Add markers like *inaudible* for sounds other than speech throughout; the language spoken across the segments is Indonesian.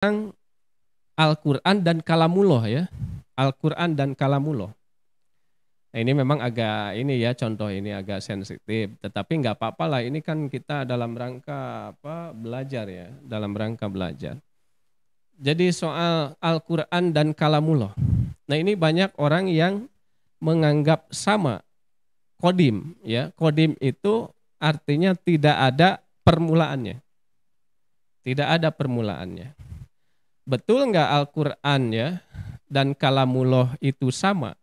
tentang Al-Quran dan kalamullah ya. Al-Quran dan kalamullah. Nah, ini memang agak ini ya contoh ini agak sensitif, tetapi nggak apa-apa lah. Ini kan kita dalam rangka apa belajar ya, dalam rangka belajar. Jadi soal Al-Quran dan kalamullah. Nah ini banyak orang yang menganggap sama kodim ya. Kodim itu artinya tidak ada permulaannya. Tidak ada permulaannya betul nggak Al-Quran ya dan kalamullah itu sama?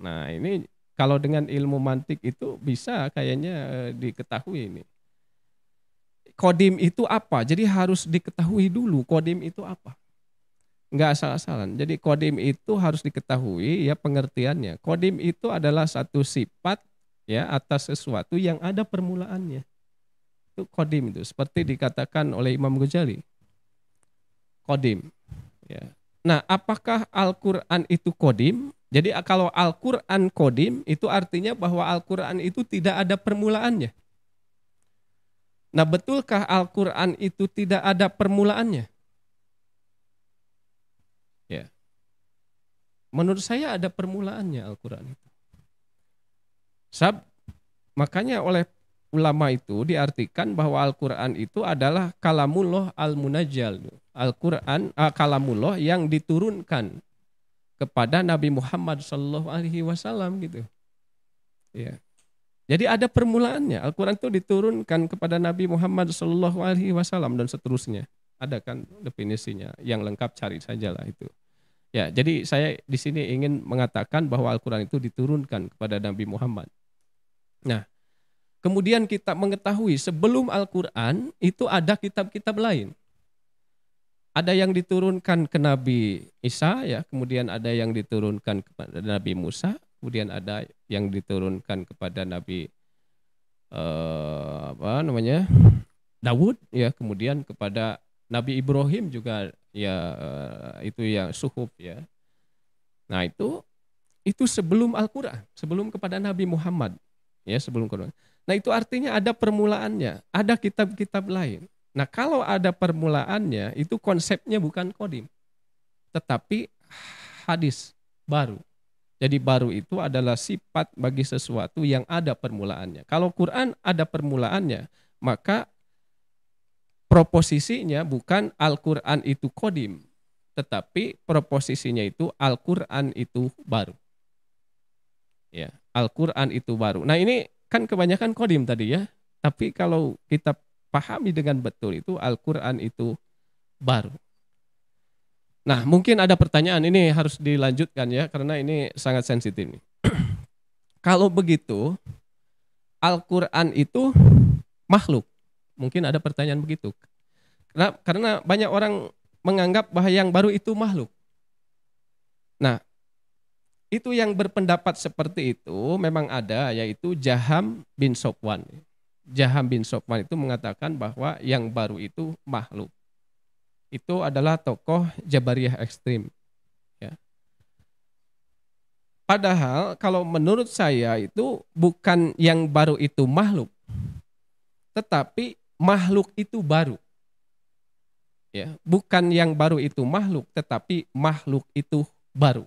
Nah ini kalau dengan ilmu mantik itu bisa kayaknya eh, diketahui ini. Kodim itu apa? Jadi harus diketahui dulu kodim itu apa. Nggak asal-asalan. Jadi kodim itu harus diketahui ya pengertiannya. Kodim itu adalah satu sifat ya atas sesuatu yang ada permulaannya. Itu kodim itu seperti dikatakan oleh Imam Ghazali kodim. Ya. Nah, apakah Al-Quran itu kodim? Jadi kalau Al-Quran kodim, itu artinya bahwa Al-Quran itu tidak ada permulaannya. Nah, betulkah Al-Quran itu tidak ada permulaannya? Ya. Menurut saya ada permulaannya Al-Quran itu. Sab, makanya oleh ulama itu diartikan bahwa Al-Quran itu adalah kalamullah al-munajjal. Al-Quran uh, kalamullah yang diturunkan kepada Nabi Muhammad Shallallahu Alaihi Wasallam gitu. Ya. Jadi ada permulaannya. Al-Quran itu diturunkan kepada Nabi Muhammad Shallallahu Alaihi Wasallam dan seterusnya. Ada kan definisinya yang lengkap cari saja lah itu. Ya, jadi saya di sini ingin mengatakan bahwa Al-Quran itu diturunkan kepada Nabi Muhammad. Nah, Kemudian kita mengetahui sebelum Al-Quran itu ada kitab-kitab lain. Ada yang diturunkan ke Nabi Isa, ya, kemudian ada yang diturunkan kepada Nabi Musa, kemudian ada yang diturunkan kepada Nabi eh, apa namanya Dawud, ya, kemudian kepada Nabi Ibrahim juga, ya, eh, itu yang suhub, ya. Nah itu itu sebelum Al-Quran, sebelum kepada Nabi Muhammad, ya, sebelum Quran. Nah itu artinya ada permulaannya, ada kitab-kitab lain. Nah kalau ada permulaannya itu konsepnya bukan kodim, tetapi hadis baru. Jadi baru itu adalah sifat bagi sesuatu yang ada permulaannya. Kalau Quran ada permulaannya, maka proposisinya bukan Al-Quran itu kodim, tetapi proposisinya itu Al-Quran itu baru. Ya, Al-Quran itu baru. Nah ini kan kebanyakan kodim tadi ya. Tapi kalau kita pahami dengan betul itu Al-Quran itu baru. Nah mungkin ada pertanyaan ini harus dilanjutkan ya karena ini sangat sensitif nih. *clears throat* kalau begitu Al-Quran itu makhluk. Mungkin ada pertanyaan begitu. Karena, banyak orang menganggap bahwa yang baru itu makhluk. Nah, itu yang berpendapat seperti itu memang ada yaitu Jaham bin Sofwan. Jaham bin Sofwan itu mengatakan bahwa yang baru itu makhluk. Itu adalah tokoh Jabariyah ekstrim. Ya. Padahal kalau menurut saya itu bukan yang baru itu makhluk, tetapi makhluk itu baru. Ya, bukan yang baru itu makhluk, tetapi makhluk itu baru.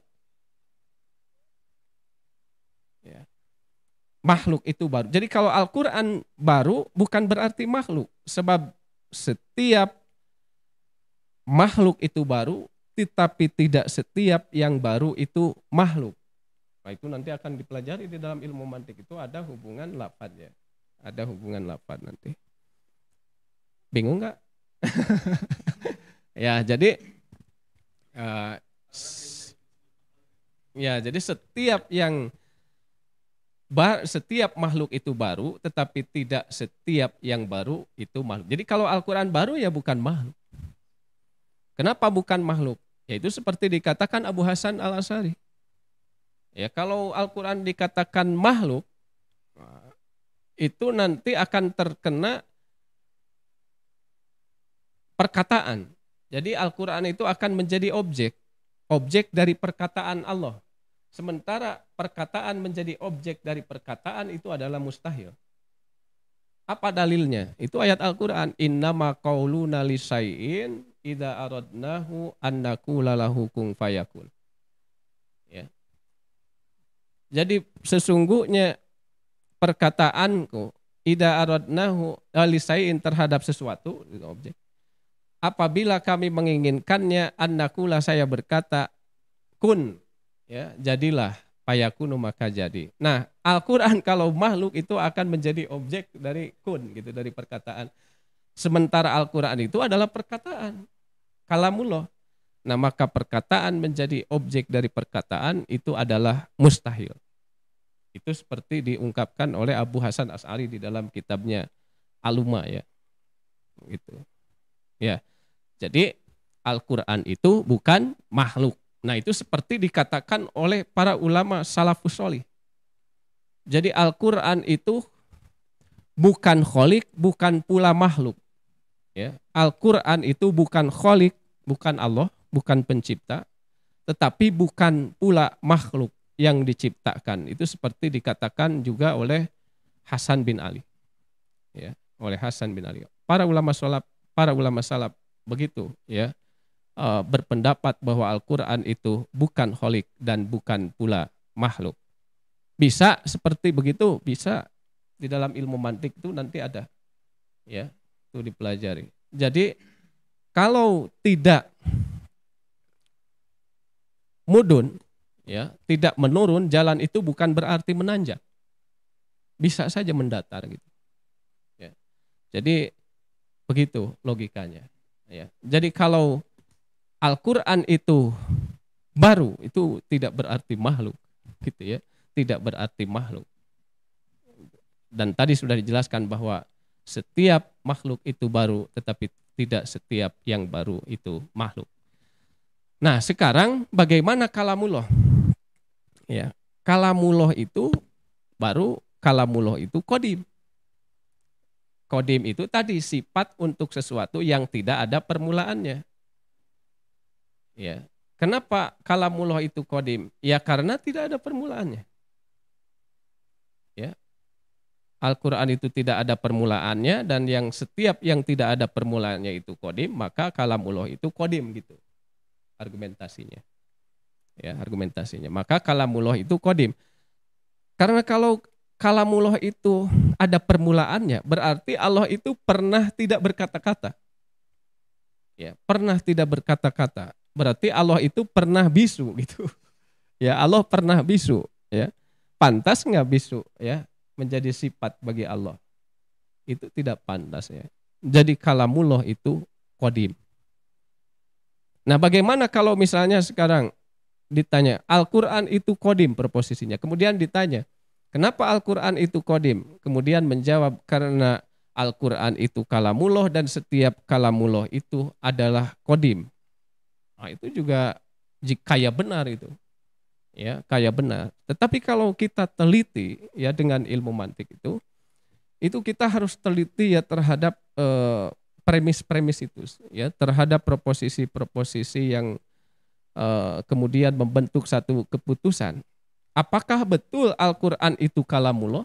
makhluk itu baru. Jadi kalau Al-Qur'an baru bukan berarti makhluk sebab setiap makhluk itu baru tetapi tidak setiap yang baru itu makhluk. Nah, itu nanti akan dipelajari di dalam ilmu mantik itu ada hubungan lapatnya. Ada hubungan lapat nanti. Bingung nggak? *laughs* ya, jadi uh, ya jadi setiap yang setiap makhluk itu baru, tetapi tidak setiap yang baru itu makhluk. Jadi kalau Al-Quran baru ya bukan makhluk. Kenapa bukan makhluk? Yaitu seperti dikatakan Abu Hasan Al-Asari. Ya, kalau Al-Quran dikatakan makhluk, itu nanti akan terkena perkataan. Jadi Al-Quran itu akan menjadi objek. Objek dari perkataan Allah. Sementara perkataan menjadi objek dari perkataan itu adalah mustahil. Apa dalilnya? Itu ayat Al-Quran. Innama qawluna lisai'in idha aradnahu annaku lalahu kung fayakun. Ya. Jadi sesungguhnya perkataanku idha aradnahu eh, lisa'in terhadap sesuatu, itu objek. Apabila kami menginginkannya, annakula saya berkata, kun ya jadilah payaku maka jadi. Nah, Al-Qur'an *laughs* kalau makhluk itu akan menjadi objek dari kun gitu dari perkataan. Sementara Al-Qur'an itu adalah perkataan. Kalamullah. Nah, maka perkataan menjadi objek dari perkataan itu adalah mustahil. Itu seperti diungkapkan oleh Abu Hasan As'ari di dalam kitabnya Aluma ya. Gitu. Ya. Jadi Al-Qur'an itu bukan makhluk Nah itu seperti dikatakan oleh para ulama salafus soli. Jadi Al-Quran itu bukan kholik, bukan pula makhluk. Ya, Al-Quran itu bukan kholik, bukan Allah, bukan pencipta, tetapi bukan pula makhluk yang diciptakan. Itu seperti dikatakan juga oleh Hasan bin Ali. Ya, oleh Hasan bin Ali. Para ulama salaf, para ulama salaf begitu, ya uh, berpendapat bahwa Al-Quran itu bukan holik dan bukan pula makhluk. Bisa seperti begitu, bisa di dalam ilmu mantik itu nanti ada. Ya, itu dipelajari. Jadi kalau tidak mudun, ya, tidak menurun, jalan itu bukan berarti menanjak. Bisa saja mendatar gitu. Ya. Jadi begitu logikanya. Ya. Jadi kalau Al-Quran itu baru itu tidak berarti makhluk gitu ya tidak berarti makhluk dan tadi sudah dijelaskan bahwa setiap makhluk itu baru tetapi tidak setiap yang baru itu makhluk nah sekarang bagaimana kalamullah ya kalamullah itu baru kalamullah itu kodim kodim itu tadi sifat untuk sesuatu yang tidak ada permulaannya Ya. Kenapa kalamullah itu kodim? Ya karena tidak ada permulaannya. Ya. Al-Quran itu tidak ada permulaannya dan yang setiap yang tidak ada permulaannya itu kodim, maka kalamullah itu kodim gitu argumentasinya. Ya, argumentasinya. Maka kalamullah itu kodim. Karena kalau kalamullah itu ada permulaannya, berarti Allah itu pernah tidak berkata-kata. Ya, pernah tidak berkata-kata berarti Allah itu pernah bisu gitu. Ya, Allah pernah bisu, ya. Pantas nggak bisu, ya, menjadi sifat bagi Allah. Itu tidak pantas ya. Jadi kalamullah itu kodim. Nah, bagaimana kalau misalnya sekarang ditanya Al-Qur'an itu kodim proposisinya. Kemudian ditanya, kenapa Al-Qur'an itu kodim? Kemudian menjawab karena Al-Qur'an itu kalamullah dan setiap kalamullah itu adalah kodim nah, itu juga kaya benar itu ya kaya benar tetapi kalau kita teliti ya dengan ilmu mantik itu itu kita harus teliti ya terhadap eh, premis-premis eh, itu ya terhadap proposisi-proposisi yang eh, kemudian membentuk satu keputusan apakah betul Al-Qur'an itu kalamullah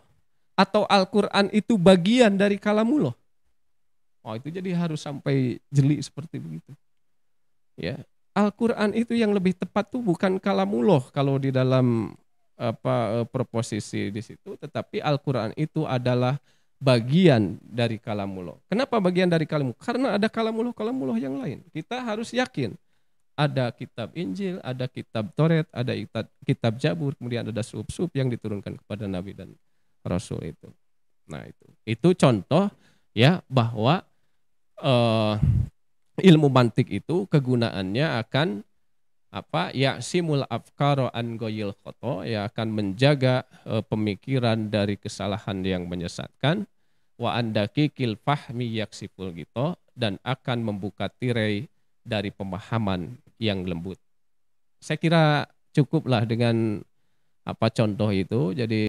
atau Al-Qur'an itu bagian dari kalamullah Oh, itu jadi harus sampai jeli seperti begitu. Ya, Al-Quran itu yang lebih tepat tuh bukan kalamuloh kalau di dalam apa eh, proposisi di situ, tetapi Al-Quran itu adalah bagian dari kalamullah. Kenapa bagian dari kalamullah? Karena ada kalamullah-kalamullah yang lain. Kita harus yakin ada kitab Injil, ada kitab Toret, ada kitab Jabur, kemudian ada sub-sub yang diturunkan kepada nabi dan rasul itu. Nah, itu. Itu contoh ya bahwa uh, ilmu mantik itu kegunaannya akan apa ya simul afkaro an goyil koto ya akan menjaga e, pemikiran dari kesalahan yang menyesatkan wa andaki kil fahmi yaksipul gitu dan akan membuka tirai dari pemahaman yang lembut. Saya kira cukuplah dengan apa contoh itu. Jadi